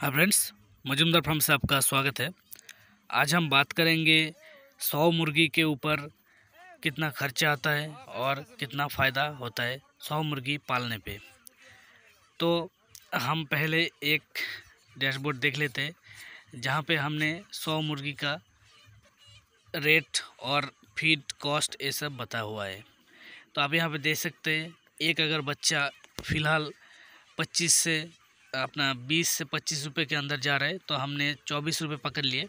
हाँ friends Majumdar farm से आपका स्वागत है आज हम बात करेंगे सौ मुर्गी के ऊपर कितना खर्चा आता है और कितना फ़ायदा होता है सौ मुर्गी पालने पे तो हम पहले एक डैशबोर्ड देख लेते हैं जहाँ पे हमने सौ मुर्गी का रेट और फीड कॉस्ट ये सब बता हुआ है तो आप यहाँ पे देख सकते हैं एक अगर बच्चा फ़िलहाल पच्चीस से अपना बीस से पच्चीस रुपये के अंदर जा रहा है तो हमने चौबीस रुपये पकड़ लिए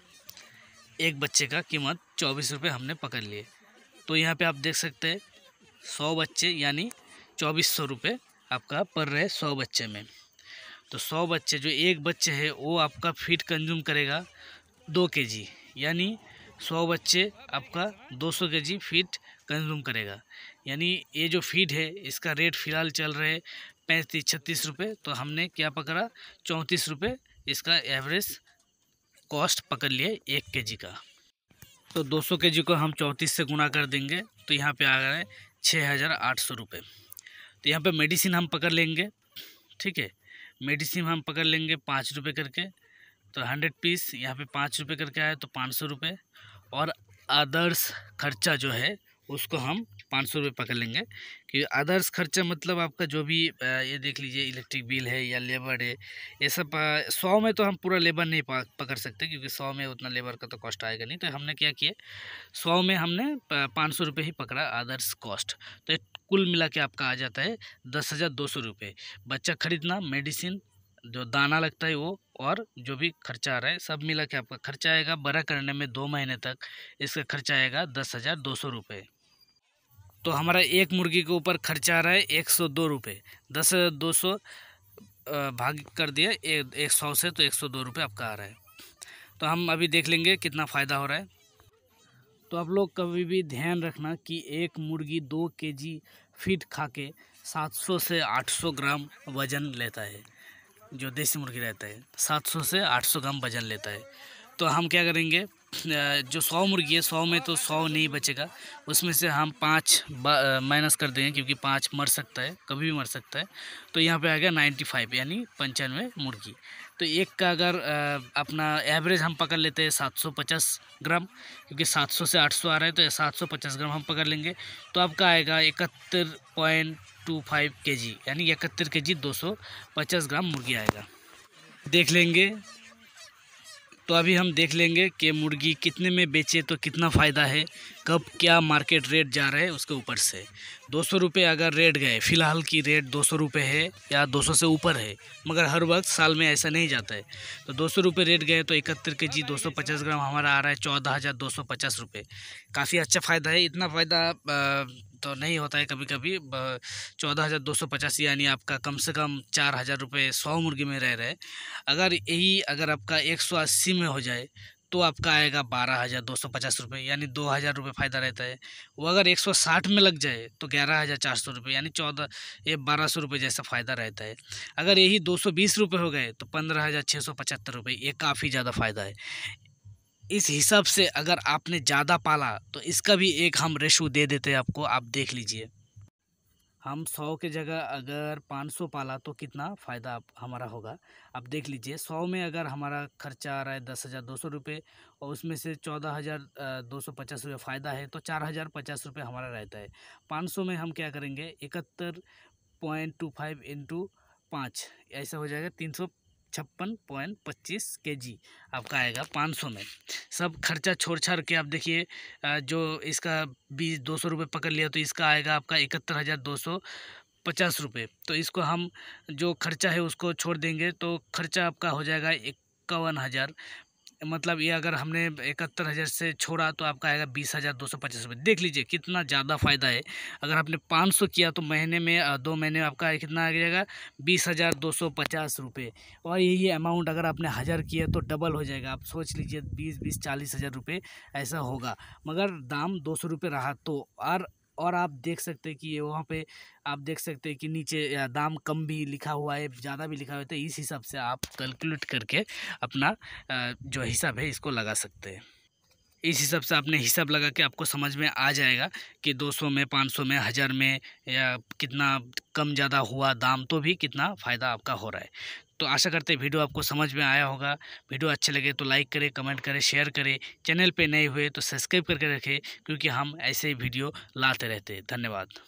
एक बच्चे का कीमत चौबीस रुपये हमने पकड़ लिए तो यहाँ पे आप देख सकते हैं सौ बच्चे यानी चौबीस सौ रुपये आपका पड़ रहे सौ बच्चे में तो सौ बच्चे जो एक बच्चे है वो आपका फीड कंज्यूम करेगा दो के जी यानी सौ बच्चे आपका दो सौ के जी फीड कंज्यूम करेगा यानी ये जो फीड है इसका रेट फ़िलहाल चल रहे पैंतीस छत्तीस रुपये तो हमने क्या पकड़ा चौंतीस रुपये इसका एवरेज कॉस्ट पकड़ लिए एक के जी का तो 200 के जी को हम चौंतीस से गुना कर देंगे तो यहाँ पे आ गए छः हज़ार आठ सौ रुपये तो यहाँ पे मेडिसिन हम पकड़ लेंगे ठीक है मेडिसिन हम पकड़ लेंगे पाँच रुपये करके तो हंड्रेड पीस यहाँ पे पाँच रुपये करके आए तो पाँच सौ रुपये और अदर्स खर्चा जो है उसको हम पाँच सौ रुपये पकड़ लेंगे कि अदर्स खर्चा मतलब आपका जो भी ये देख लीजिए इलेक्ट्रिक बिल है या लेबर है ये सब सौ में तो हम पूरा लेबर नहीं पकड़ सकते क्योंकि सौ में उतना लेबर का तो कॉस्ट आएगा नहीं तो हमने क्या किया सौ में हमने पाँच सौ रुपये ही पकड़ा अदर्स कॉस्ट तो कुल मिला के आपका आ जाता है दस हज़ार दो सौ रुपये बच्चा खरीदना मेडिसिन जो दाना लगता है वो और जो भी खर्चा आ रहा है सब मिला के आपका खर्चा आएगा बड़ा करने में दो महीने तक इसका खर्चा आएगा दस हज़ार दो सौ रुपये तो हमारा एक मुर्गी के ऊपर खर्चा आ रहा है एक सौ दो रुपये दस दो सौ भाग कर दिया एक एक सौ से तो एक सौ दो रुपये आपका आ रहा है तो हम अभी देख लेंगे कितना फ़ायदा हो रहा है तो आप लोग कभी भी ध्यान रखना कि एक मुर्गी दो के जी फीट खा के सात सौ से आठ सौ ग्राम वज़न लेता है जो देसी मुर्गी रहता है सात सौ से आठ सौ ग्राम वज़न लेता है तो हम क्या करेंगे जो सौ मुर्गी है सौ में तो सौ नहीं बचेगा उसमें से हम पाँच माइनस कर देंगे क्योंकि पाँच मर सकता है कभी भी मर सकता है तो यहाँ पे आ गया नाइन्टी फाइव यानी पंचानवे मुर्गी तो एक का अगर अपना एवरेज हम पकड़ लेते हैं सात सौ पचास ग्राम क्योंकि सात सौ से आठ सौ आ रहा है तो सात सौ पचास ग्राम हम पकड़ लेंगे तो आपका आएगा इकहत्तर पॉइंट टू फाइव के जी यानी इकहत्तर के जी दो सौ पचास ग्राम मुर्गी आएगा देख लेंगे तो अभी हम देख लेंगे कि मुर्गी कितने में बेचे तो कितना फ़ायदा है कब क्या मार्केट रेट जा रहा है उसके ऊपर से दो सौ रुपये अगर रेट गए फ़िलहाल की रेट दो सौ रुपये है या दो सौ से ऊपर है मगर हर वक्त साल में ऐसा नहीं जाता है तो दो सौ रुपये रेट गए तो इकहत्तर के जी दो सौ पचास ग्राम हमारा आ रहा है चौदह हज़ार दो सौ पचास रुपये काफ़ी अच्छा फ़ायदा है इतना फ़ायदा तो नहीं होता है कभी कभी चौदह हज़ार दो सौ पचासी यानी आपका कम से कम चार हज़ार रुपये सौ मुर्गी में रह रहे अगर यही अगर आपका एक सौ अस्सी में हो जाए तो आपका आएगा बारह हज़ार दो सौ पचास रुपये यानी दो हज़ार रुपये फ़ायदा रहता है वो अगर एक सौ साठ में लग जाए तो ग्यारह हज़ार चार सौ रुपये यानी चौदह ये बारह सौ रुपये जैसा फ़ायदा रहता है अगर यही दो सौ बीस रुपये हो गए तो पंद्रह हज़ार छः सौ पचहत्तर रुपये ये काफ़ी ज़्यादा फ़ायदा है इस हिसाब से अगर आपने ज़्यादा पाला तो इसका भी एक हम रेशो दे देते हैं आपको आप देख लीजिए हम सौ के जगह अगर पाँच सौ पाला तो कितना फ़ायदा हमारा होगा आप देख लीजिए सौ में अगर हमारा खर्चा आ रहा है दस हज़ार दो सौ रुपये और उसमें से चौदह हज़ार दो सौ पचास रुपये फ़ायदा है तो चार हज़ार पचास रुपये हमारा रहता है पाँच सौ में हम क्या करेंगे इकहत्तर पॉइंट टू फाइव इंटू पाँच ऐसा हो जाएगा तीन सौ छप्पन पॉइंट पच्चीस के जी आपका आएगा पाँच सौ में सब खर्चा छोड़ छाड़ के आप देखिए जो इसका बीस दो सौ रुपये पकड़ लिया तो इसका आएगा आपका इकहत्तर हज़ार दो सौ पचास रुपये तो इसको हम जो खर्चा है उसको छोड़ देंगे तो खर्चा आपका हो जाएगा इक्यावन हज़ार मतलब ये अगर हमने इकहत्तर हज़ार से छोड़ा तो आपका आएगा बीस हज़ार दो सौ पचास रुपये देख लीजिए कितना ज़्यादा फ़ायदा है अगर आपने पाँच सौ किया तो महीने में दो महीने में आपका कितना आ जाएगा बीस हज़ार दो सौ पचास रुपये और यही अमाउंट अगर आपने हज़ार किया तो डबल हो जाएगा आप सोच लीजिए बीस बीस चालीस हज़ार रुपये ऐसा होगा मगर दाम दो सौ रुपये रहा तो और और आप देख सकते हैं कि वहाँ पे आप देख सकते हैं कि नीचे दाम कम भी लिखा हुआ है ज़्यादा भी लिखा हुआ है तो इस हिसाब से आप कैलकुलेट करके अपना जो हिसाब है इसको लगा सकते हैं इस हिसाब से आपने हिसाब लगा के आपको समझ में आ जाएगा कि 200 में 500 में हज़ार में या कितना कम ज़्यादा हुआ दाम तो भी कितना फ़ायदा आपका हो रहा है तो आशा करते हैं वीडियो आपको समझ में आया होगा वीडियो अच्छे लगे तो लाइक करें कमेंट करें शेयर करें चैनल पे नए हुए तो सब्सक्राइब करके रखें क्योंकि हम ऐसे वीडियो लाते रहते हैं धन्यवाद